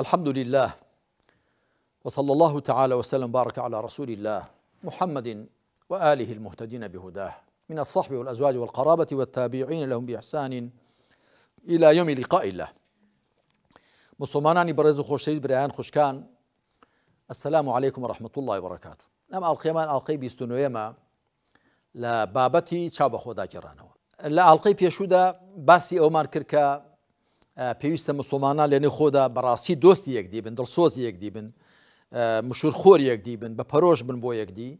الحمد لله وصلى الله تعالى وسلم وبارك على رسول الله محمد وآله المهتدين بهداه من الصحب والأزواج والقرابة والتابعين لهم بإحسان إلى يوم لقاء الله مسلمانانی برز خوشيز بريان خوشكان السلام عليكم ورحمه الله وبركاته نعم ئاڵلقێمان القي بیستنوێمە لبابتي بابەتی چاوبە خۆداگەڕانەوە لە القي پێشودا باسی ئەومان كركا پێویستە مسلمانان لێنێ خۆدا بەڕاستی دۆستی یەکدی بن دڵسۆزی یەکدی بن مشورخۆر یەکدی بن بە پەرۆژ بن بۆ یەکدی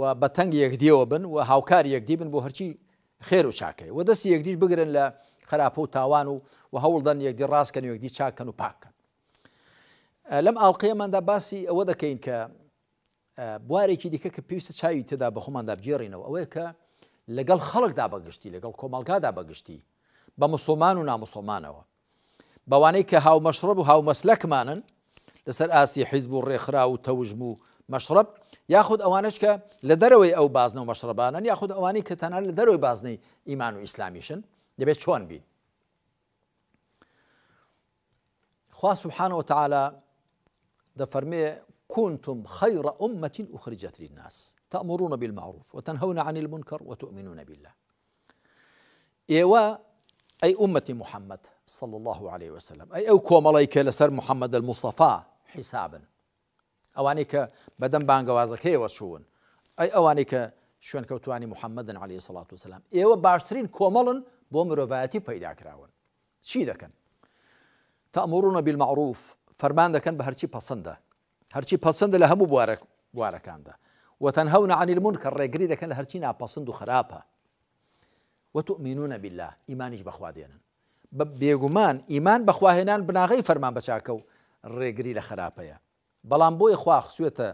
و بە تەنگ یەکدیەوە بن و هاوکار یەکدی بن بۆ هەرچی خێر و چاکەی و دەستی یەکدیش بگرن لە خراپە و تاوان و و هەوڵدان یەکدی ڕاستکەن و یەکدی چاکەن و پاکەن لەم ئاڵلقەیەماندا باسی ئەوە دەکەین کە بوارێکی دیکە کە پێویستە چاوی تێدا بە خۆماندا بجێڕینەوە ئەوەیە کە لەگەڵ خەڵکدا بەگشتی لەگەڵ کۆمەلگادا بەگشتی بە مسلمان و نامسلمانەوە بەوانەی کە هاو مشرب و هاو مەسلەکمانن لەسەر ئاسی حیزب و ڕێکخرا و تەوژم و مەشرب یاخود ئەوانش کە لە دەرەوەی ئەو بازن و مەشربانن یاخود ئەوانی کە تەنان لە دەرەوەی بازنەی ئیمان و خوا سبحانه وتعالى دفرمي كنتم خير أمة أخرجت للناس تأمرون بالمعروف وتنهون عن المنكر وتؤمنون بالله إيوا أي أمة محمد صلى الله عليه وسلم أي ئەو کۆمەڵیکە لسر محمد المصطفى حسابا أوانيك بدن بانغا بانگەوازەکەیەوە وشون أي أوانيك کە شوێن کەوتانی محەممەدن عليه سڵات وسلام ئێوە إيوه باشترین کۆمەڵن بۆ مرۆڤایەتی پەیداکراون چی دەکەن تأمرون بالمعروف فرمان دەکەن بهرشي بصندا هرشي بصندا پسندە لە هەموو بوارە بوارەکاندا عن المنكر ڕێگری دەکەن لە هەرچی بصندو و وتؤمنون بالله ئیمانیش بخوادينا بێگومان ئیمان بەخواهێنان بناغی فەرمان بەچاکە و ڕێگری لە خراپەیە بەڵام بۆیە خواخ سوێتە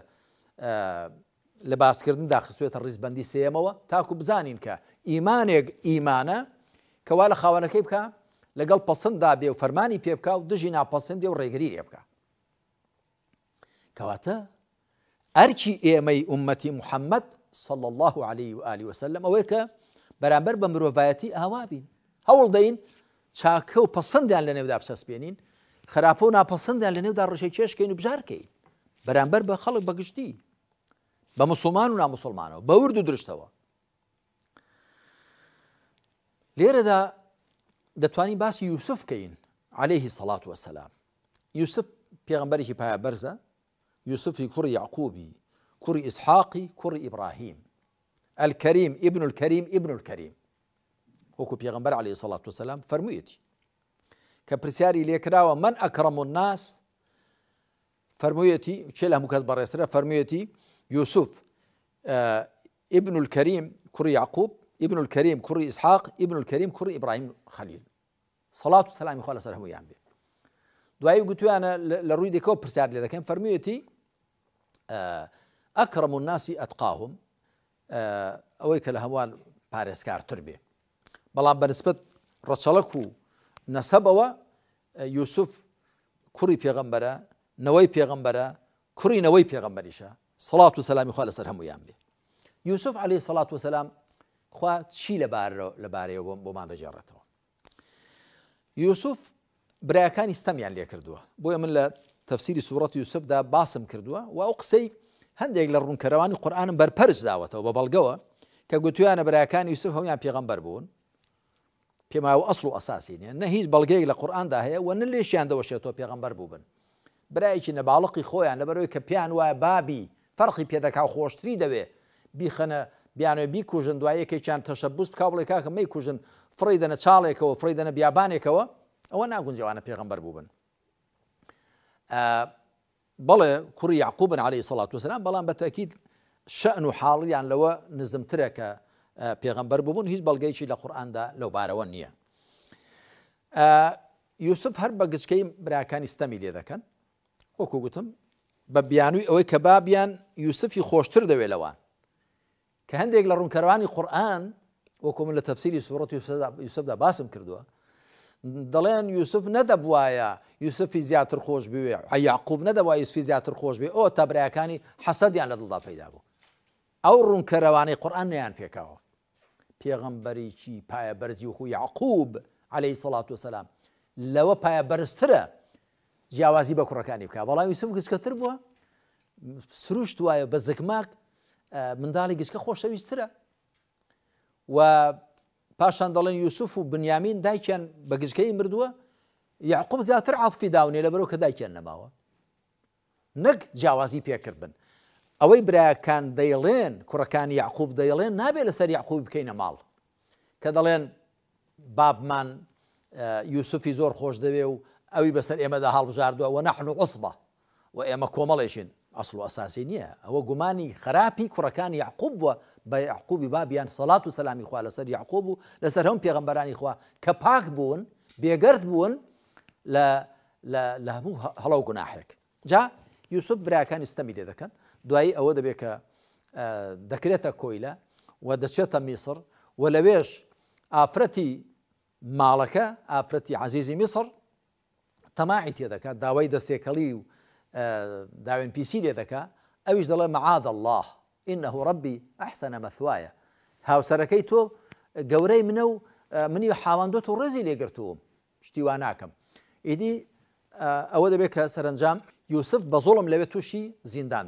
لە باسکردندا خسوێتە ڕیزبندی سێمەوە تاکو بزانین کە ئیمانێک ئیمانە کەوا لە خاوەنەکەی بکە لەگەڵ پسندا بێ و فەرمانی پێ بک و دژی ناپەسەندی و ڕێگری لێ بکە کەواتە ئەرکی ئێمەی عومەتی محەممەد صل الله عليه و عالی وسلم ئەوەیە کە بەرامبەر بە مرۆڤایەتی ئاوابین هەوڵ دەین چاکە و پەسەندیان لە نێودا بسەسپێنین خراپە و ناپەسەندیان لە نێودا ڕژەی چێشکەین و بژارکەین بەرامبەر بە خەڵک بەگشتی بە مسلمان و نامسلمانەوە بە ورد و درشتەوە لێرەدا دەتوانین باسی یوسف کەین عليهەیهی سەڵات وەسەسلام یوسف پێغمبەرێکی پایە بەرزە یوسفی کوڕی یعقوبی کوڕی ئسحاقی کوڕی ئیبراهیم الكريم ابن الكريم ابن الكريم وكو پێغمبەر عليه الصلاة والسلام فەرموویەتی کە پرسیاری لێکراوە من الناس و ناس فەرموویەتی چێ لە هەموو کەس آه، ابن الكريم كري يعقوب ابن الكريم كري إسحاق ابن الكريم كري إبراهيم خليل صلاة والسلام إخوة لسر همو يعني دوائي قلت أنا لروي ديكو برسال لذا كان فرميتي أكرم آه، الناس أتقاهم أويك آه، لهوان باريس كار تربية بەڵام بەنسبت ڕەچەڵک و نەسەبەوە یوسف کوڕی پێغەمبەرە نەوەی پێغەمبەرە کوڕینەوەی پێغەمبەریشە سڵات و سەسلامی خوا لەسەر هەمویان بێ یوسف علی سڵات وسلام خوا چی لەبارەیە بۆم بۆمان دەجێڕێتەوە یوسف برایەکانی ستەمیان لێ کردووە بۆیە من لە تەفسیری سوورەت یوسفدا باسم کردووە و ئەو قسەی هەندێک لە ڕوونکەرەوانی قورآانم بەرپەرز داوەتەوە بە بەڵگەوە کە گوتویانە برایەکانی یوسف هەمیان پێغەمبەر بوون پێماوە ئەسڵ و ئەساسینە نە هیچ بەڵگەی لە قورآاندا هەیە و نە لێشیان دەوەشێتەوە پێغمبەر بووبن برایکی نەباڵقی خۆیان لەبەرەوەی کە پیان وایە بابی فەرقی پێدەکا خۆشتری دەوێ بیخەنە بیانوێ بی کوژن دوایەکەی چیان تەشە بست کا بڵێ کاکە مەی کوژن فڕی دەنە چاڵێکەوە فڕی دەنە بیابانێکەوە ئەوە ناگونجێوانە پێغمبەر بووبن بەڵێ کوڕی یعقوبن عليهەی سەڵات وسلام بەڵام بەتەکیید شەن و حاڵیان لەوە نزمترە کە پێغمبەر بوون هیچ بەڵگەیکی لە قورآاندا لەو بارەوە نییە. یوسف هەر بە گچکەی براکانی ستەمی لێ دەکەن وەکو گوتم بە بیانووی ئەوەی کە بابیان یوسفی خۆشتر دەوێت لەوان کە هەندێک لە ڕوونکەروانی قورآن وەکو من لە تەفسیری سوورەت یوسفدا باسم کردووە دەڵێن یوسف نەدەبواە یوسفی زیاتر خۆش بوێ عیاقوب نەدەوای یوسفی زیاتر خۆش بێ ئەو تەبرایەکانی حەسەدیان لە دڵدا پیدا بوو ئەو ڕوونکەرەوانەی قورآانیان پێکەوە پێغمبەریکی پایە بەرزی و خوی عقوب عليهەی سەڵات و سەسلام لەوە پایە بەرزترە جیاوازی بە کوڕەکانی بکە بەڵامی سم گسکەتر بووە سروشت وایە بە زگماک منداڵی گشکە خۆشەویسترە و پاشان دەڵێن یوسف و بنیامین دایکیان بە گشکەی مردووە یعقوب زیاتر عاتفی داونێ لە بەرەوە کە دایکیان نەماوە نەک جیاوازی پێکردن ئەوەی براکان دەیڵێن کوڕەکان یعقوب دەیڵێن نابێت لەسەر یعقوب بکەینە ماڵ کە دەڵێن بابمان یوسفی زۆر خۆش دەوێ و ئەوی بەسەر ئێمەدا هەڵبژاردووە و نەحن و عسبە و ئێمە کۆمەڵێشین ئەسڵ و ئەساسی نییە ئەوە گومانی خراپی کوڕەکان یعقوب بووە بە یعقوبی بابیان سەڵات و سەلامی خوا لەسەر یعقوب و لەسەر هەم پێغمبەرانی خوا کە پاک بوون بێگەرد بوون لە هەموو هەڵەو گوناحێک جا یوسف براکانی ستەمی لێ دەکەن دوای آه، ئەوە دەبێت کە دەکرێتە کۆیلە و دەچێتە میسر و لەوێش ئافرەتی ماڵەکە ئافرەتی عزیزی میسر تەماعی تێ دەکات داوای آه، دەستێکەڵی و داوێن پیسی لێ دەکا ئەویش دەڵێ مەعاد الله إنه ربي أحسن مثوايا هاو تۆ گەورەی منە و آه، منی حاوەندۆت و ڕێزی لێگرتووم شتیوا ناکەم ئیدی ئەوە دەبێت کە سەرنجام یوسف بە زۆڵم لەوێت تووشی زیندان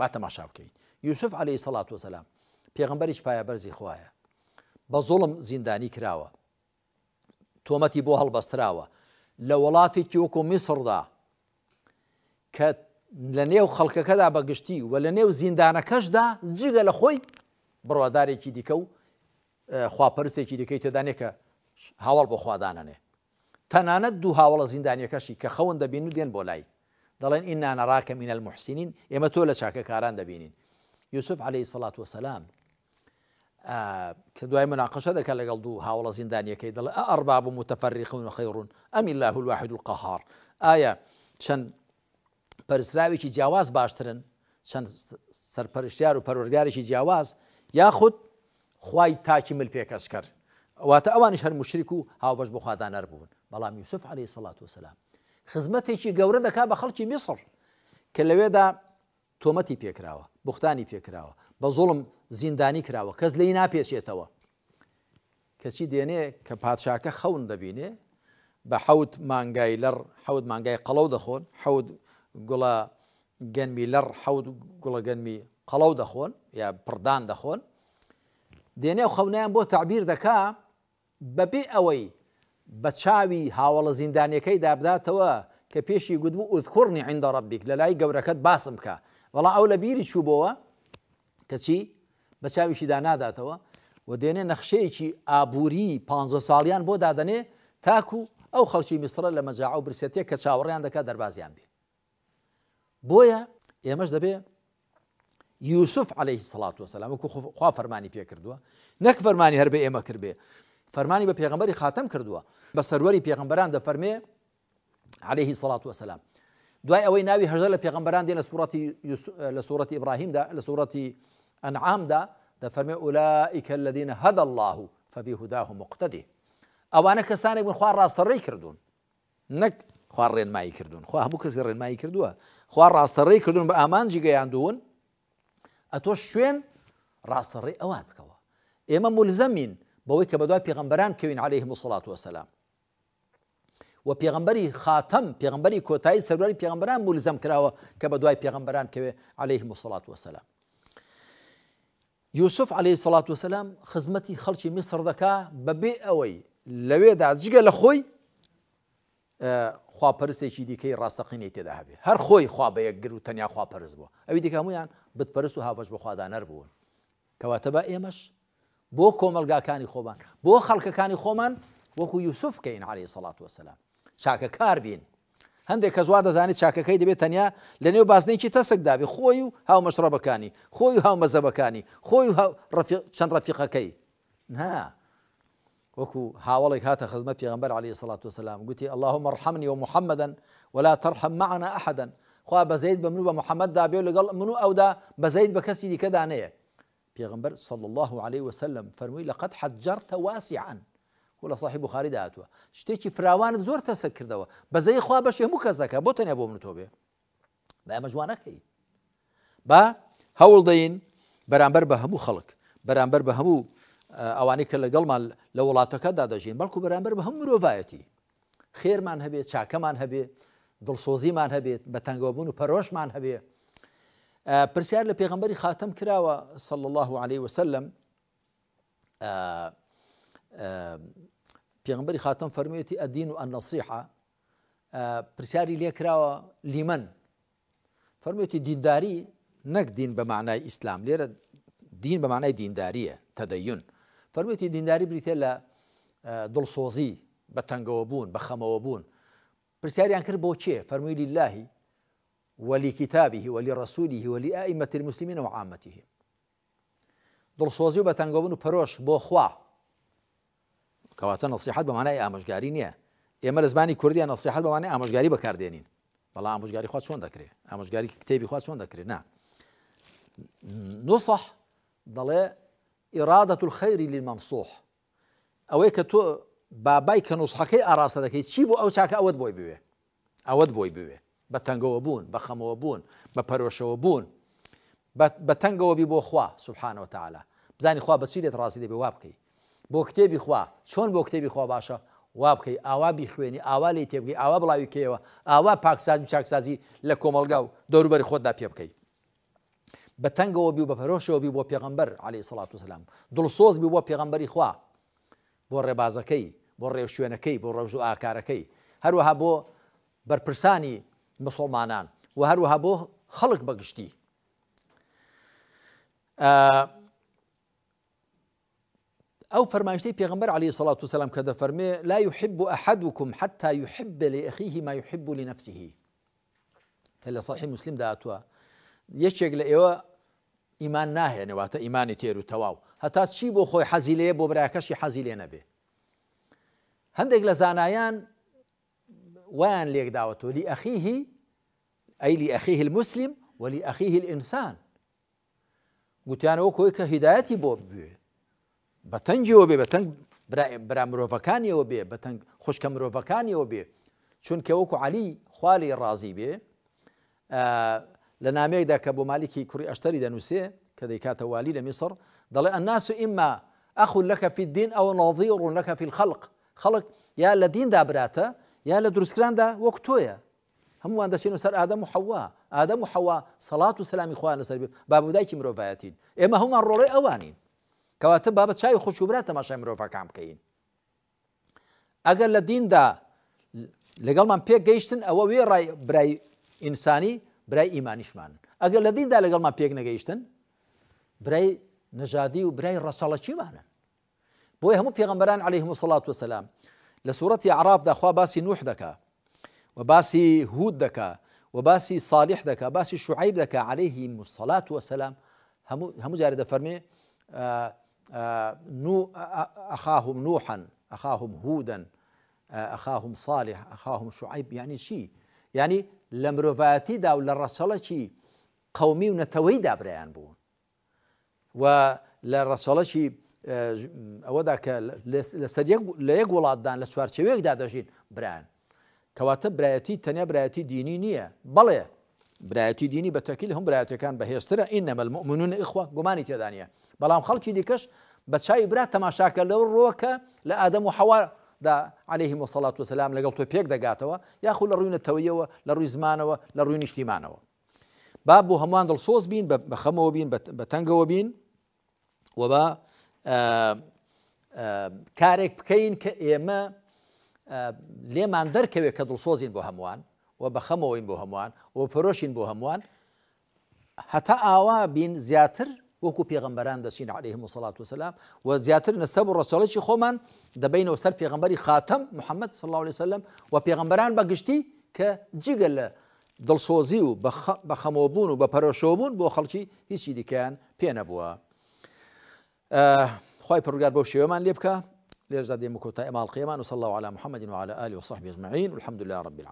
با تەماشا بکەین یوسف عليه سەلات وسلام پێغمبەریش پایە بەرزی خوایە بە زوڵم زیندانی کراوە تۆمەتی بۆ هەڵبەستراوە لە وڵاتێکی وەکو میسردا کە لە نێو خەڵکەکەدا بەگشتی و لە نێو زیندانەکەشدا جگە لە خۆی بڕوادارێکی دیکە و خواپەرسێکی دیکەی تێدانێکە هاوڵ بۆ خوادانانێ تەنانەت دوو هاوڵە زیندانیەکەشی کە خەون دەبین و دێن بۆ لای دەڵێن إنا نەڕاکە من المحسنين ئێمە تۆ شاك كاران دبينين يوسف عليه الصلاة والسلام کە آه، دوای مناقشە دەکە اللي دوو هاوڵە زیندانیەکەی دەڵێ ئەرباب و متفەرریقون و خەیڕون ئەمی الله الواحد القهار آية شن چەند پەرسراوێکی جیاواز باشترن چەند سەرپەرشتیار و پەرۆرگارێکی جیاواز یاخود خی تاکی مل پێکەس کرد واتە ئەوانش هەر مشریک و هاوبەش بخوادانەر بوون بەڵام یوسف عليه الصلاة والسلام خزمەتێکی گەورە دەکا بە خەڵکی میسر کە لەوێدا تۆمەتی پێکراوە بختانی پێکراوە بە زۆڵم زیندانی کراوە کەس لی ناپێچێتەوە کەسی دێنێ کە پادشاکە خەون دەبینێ بە حەوت مانگای لەر حەوت مانگای قەڵەو دەخۆن حەوت گوڵە گەنمی لەر حەوت گوڵە گەنمی قەڵەو دەخۆن یا پردان دەخۆن دێنێ و خەونیان بۆ تعبیر دەکا بەبێ ئەوەی بە چاوی هاوڵە زیندانیەکەی دابداتەوە کە پێشی گوتبوو ئوتخورنی عیندەڕەبیک لە لای گەورەکەت باسم بکە وەڵا ئەو لە بیری چوو بۆەوە کەچی بە چاویشی داناداتەوە و دێنێ نەخشەیەکی ئابووری 15 ساڵیان بۆ دادنێ تاکو ئەو خەڵکی میسرە لە مەجاع و برسێتێک کە چاوەڕیان دەکات دەربازیان بێ بۆیە ئێمەش دەبێ یوسف عليه سلاات وسلام وکو خوا فەرمانی پێ کردووە نەک فەرمانی هەر بە ئێمە کردێ فەرمانی به پێغمبەری خاتم کردو کردووە بە پیغمبران ده دەفەرمێ عليهەیهی سەڵات والسلام دوای ئەوەی ناوی هەژە پیغمبران پێغمبەران دێن لە سوورەتی لە ده ئبراهیمدا انعام ده ده دەفەرمێ ئولائیکە الذيە هەدا الله فبهداه هوداه او انا کەسانێک ابن خوار راس ڕاستەڕێی کردوون نەک خوار ڕێنمایی خو ابو هەبوو کەس ڕێنمایی کردووە خوار راس ڕاستەڕێی کردوون بە ئامانجی گەیاندوون ئە تۆ شوێن ڕاستەڕێی ئەوان بکەوە ئێمە ملزەمین بەوەی کە بە دوای پێغمبەران کەوین عليه مسلات وسلام و پێغمبەری خاتم پێغمبەری کۆتایی سەرواری پێغمبەران مولزم کراوە کە بە دوای پێغمبەران کەوێ عليه مسلات وسلام یوسف عليه سڵات وسلام خزمەتی خەڵکی میسر دەکا بەبێ ئەوەی لەوێدا جگە لە خۆی آه، خواپەرسێکی دیکەی ڕاستەقینی هر هەبێ هەر خۆی خوا بە یەکگر پرس تەنیا خواپەرز بووە ئەوی دیکەمویان بتپەرس و هاوبەش بە خوادانەر بوون کەواتە بە ئێمەش بۆ کۆمەلگاکانی خۆمان بۆ كاني خۆمان وكو یوسف کەین عليه سەڵات وسلام چاکە کار بین هەندێک کە زوا دەزانیت چاکەکەی دەبێت تەنیا لە نێو بازنێکی تەسەکداوی خۆی خويو هاو مەشرەبەکانی خۆی و هاو رفيق شن و چەند ڕەفیقەکەی وكو وەکو هاتا خزمت خزمەت پێغمبەر عليه الصلاة والسلام قلت اللهم ارحمني ومحمدا ولا ترحم معنا أحدا خوا بزيد بمنو بمحمد بە محەممەددا بێ لەگەڵ من و ئەودا بەزەیت بە پێغمبەر صلى الله عليه وسلم فەرمووی لەقەت حەجارتە واسیعان و لە صاحب بخاری داهاتوە شتێکی فراوانت زۆر تەسە کردەوە بەزەی خوا بەش هەموو کەسەکە بۆ تەنیا بۆ منۆ بێ بە ئەمە جوانەکەی بە هەوڵ دەین بەرامبەر بە هەموو خەڵک بەرامبەر بە هەموو ئەوانەی کە لەگەڵمان لە وڵاتەکەدا دەژین بەڵکو بەرامبەر بە هەموو مرۆڤایەتی خێرمان هەبێت چاکەمان هەبێ دڵسۆزیمان هەبێت بە تەنگەوەبوون و پەرۆشمان هەبێ پرسیار لە پێغمبەری خاتم کراوە صل الله عليه وسلم پێغمبەری خاتم فەرمیێتی ئەدین و ئەنەسیحە پرسیاری لێکراوە لیمەن فەرمیێتی دینداری نەک دین بە معنای إسلام لێرە دین بە معنای دینداریە تەدەیون فەرمیێتی دینداری بریتە لە دڵسۆزی بە تەنگەوە بوون بە خەمەوە بوون پرسیاریان کرد بۆ ولكتابه ولرسوله ولأئمة المسلمين وعامتهم دل و بتنقوبنو و بو خوا كواتا نصيحات بمعنى ئامژگاری نییە ئێمە لە زمانی کوردیان نسیحات بەمانای ئامژگاری بەکاردێنین بەڵام ئامژگاری خوا چۆن دەکرێت ئامژگاری کتێبی خوا چۆن دەکرێت نا نوسەح دەڵێ ئیرادەت خەیری للمەمسۆح ئەوەی کە تۆ بابای کە نوسحەکەی ئاراستە دەکەیت چی بۆ ئەو چاکە أود بوي بوي ئەوەت بۆی بوێت بە تەنگەوە بوون بە خەمەوە بوون بە پەرۆشەوە بوون بە تەنگەوە بی بۆ خوا سوبحانەوە تاالە بزانی خوا بەچی لێت ڕاستی دەبێ وا بکەی بۆ کتێبی خوا چۆن بۆ کتێبی خوا باشە وا بکەی ئاوا بیخوێنی ئاوا لی تێبگەی ئاوا بڵاوی کەوە ئاوا پاکسازی چاکسازی لە کۆمەلگا و دەوروبەر خۆتدا پێ بکەیت بە تەنگەوە بی و بە پەرۆشەوە بی بۆ پێغمبەر عليه سلاات وسلام دڵسۆز بی بۆ پێغمبەری خوا بۆ ڕێبازەکەی بۆ ڕێو شوێنەکەی بۆ ڕەژ و ئاکارەکەی هەروەها بۆ بەرپرسانی مسلمانان و هەروەها بۆ خلق بقشتي آه، او فەرماشتەی پیغمبر علی الصلاة و سلام فرمي لا يحب أحدكم حتى يحب لأخيه ما يحب لنفسه کە صحيح مسلم ده أتوا لە ئێوە إيمان ناهێنێواتە يعني تێر إيمان تەواو هەتا حتى بۆ بو خوي بۆ بو حەزی لێ نبي هەندێک لە زانایان ویان ليك لی لاخيه أي لأخيه المسلم ولأخيه الإنسان گوتیان ئەو کۆی کە هیداەتی بي بێ بەتەنجیەوە بێ بەتەنگ برا مرۆڤەکانیەوە بێ بەتەنگ خوشکە مرۆڤەکانیەوە بێ چونکە وەکو علی خالی ڕازی بێ آه، لە نامەیەکدا کە بۆ مالیکی کوڕی ئەشتری دەنووسێ کە دەیکاتە والی لە میسر دەڵێ ئەناس و ئیمما في الدين أو نظير لك في الخلق خلق يا لدين دیندا يا یا وقتويا وحواء آدم وحواء صلاة وسلام إخوان حەوا ئادەم و حەوا سەڵات و سلامی خوان لەسەر بابودایکی مرۆڤایەتین ئێمە هەمومان ڕۆڵی ئەوانین کەواتە بابەت چاوی خوشوبرا تەماشای مرۆڤەکان بکەین ئەگەر لە دیندا لەگەڵمان پێک گەیشتن ئەوە وێ براي برای ئینسانی برای ئیمانیشمان لدين دا دیندا ما پێک براي نجادي نەژادی و برای ڕەسەڵەچیمانن بۆی هەموو پێغمبەران عليهم الصلاة وسلام لسورة سوورەتی دا خوا باسي نوح دكا وباسي هود دكا وباسي صالح دكا باسي شعيب دكا عليه الصلاة والسلام همو همو جاری آه، آه، نو أخاهم نوحا أخاهم هودا آه، أخاهم صالح أخاهم شعيب يعني شي يعني لمروفاتي دا ولا رسالة شي قومي ونتوي دا بريان بون ولا رسالة شي أودا كا لسريق لا يقول دان لسوار شويك دا شي بريان کەواتە برایەتی تەنیا برایەتی دینی نییە بەڵێ برایەتی دینی بە تەکیل هەم برایەتەکان بەهێسترە ئین نەمەمونون ئخوا گومانی تێدانە بەڵام خەڵکی دیکەش بە چای برا تەماشاکە لەو ڕۆکە لە ئادەم و حەوار دا عليه وسەڵات وسلام لەگەڵ تۆ پێک دەگاتەوە یاخو لە ڕووینەتەوەیەوە لە ڕووی زمانەوە لە ڕووی نیشتیمانەوە با بۆ هەمووان دڵسۆز بین بە خەمەوە بین بە تەنگەوە بین و بە کارێک بکەین کە ئێمە لێمان دەرکەوێت کە دڵسۆزین بۆ هەمووان و بە خەمەوەین بۆ هەمووان و پۆشین بۆ هەمووان هەتا ئاوا بین زیاتر وەکو پێغمبەران دەچین عليهەیهم وسڵات وسلام و زیاتر نەسە و ڕسەڵێکی خۆمان دەبینەوە سەر پێغمبەری خاتم محمد صلی الله عليه وسلم و پێغمبەران بەگشتی کە جگە لە دڵسۆزی و بە خەمۆبوون و بە پەرۆشۆبوون بۆ خەڵکی هیچی دیکەیان پێ نەبووە. خی پڕگار بۆ شێوەمان لێ بکە لاجداد مكوتا امام القيامه وصلى الله على محمد وعلى آله وصحبه أجمعين والحمد لله رب العالمين